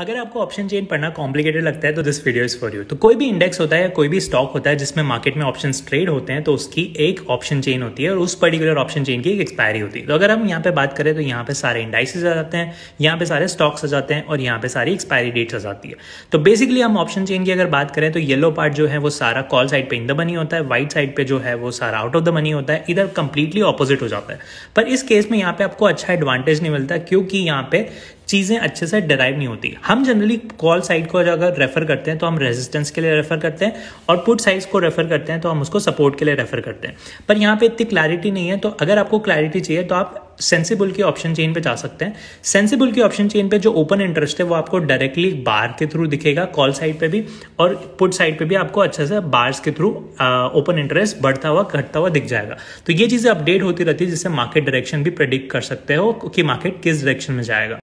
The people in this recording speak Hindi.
अगर आपको ऑप्शन चेन पढ़ना कॉम्प्लिकेटेड लगता है तो this video is for you तो कोई भी इंडेक्स होता है या कोई भी स्टॉक होता है जिसमें मार्केट में ऑप्शन ट्रेड होते हैं तो उसकी एक ऑप्शन चेन होती है और उस पर्टिकुलर ऑप्शन चेन की एक एक्सपायरी होती है तो अगर हम यहाँ पे बात करें तो यहाँ पे सारे इंडाइसिस आ जाते हैं यहाँ पे सारे स्टॉक्स आ जाते हैं और यहाँ पे सारी एक्सपायरी डेट्स आ जाती है तो बेसिकली हम ऑप्शन चेन की अगर बात करें तो येलो पार्ट जो है वो सारा कॉल साइड पे इन द मनी होता है व्हाइट साइड पे जो है वो सारा आउट ऑफ द मनी होता है इधर कंप्लीटली ऑपोजिट हो जाता है पर इस केस में यहाँ पे आपको अच्छा एडवांटेज नहीं मिलता क्योंकि यहाँ पे चीज़ें अच्छे से डराइव नहीं होती हम जनरली कॉल साइड को अगर रेफर करते हैं तो हम रेजिस्टेंस के लिए रेफर करते हैं और पुट साइज को रेफर करते हैं तो हम उसको सपोर्ट के लिए रेफर करते हैं पर यहां पे इतनी क्लैरिटी नहीं है तो अगर आपको क्लैरिटी चाहिए तो आप सेंसिबल की ऑप्शन चेन पे जा सकते हैं सेंसिबल की ऑप्शन चेन पे जो ओपन इंटरेस्ट है वो आपको डायरेक्टली बार के थ्रू दिखेगा कॉल साइड पे भी और पुट साइड पे भी आपको अच्छे से बार्स के थ्रू ओपन इंटरेस्ट बढ़ता हुआ घटता हुआ दिख जाएगा तो ये चीज़ें अपडेट होती रहती है जिससे मार्केट डायरेक्शन भी प्रडिक्ट कर सकते हो कि मार्केट किस डायरेक्शन में जाएगा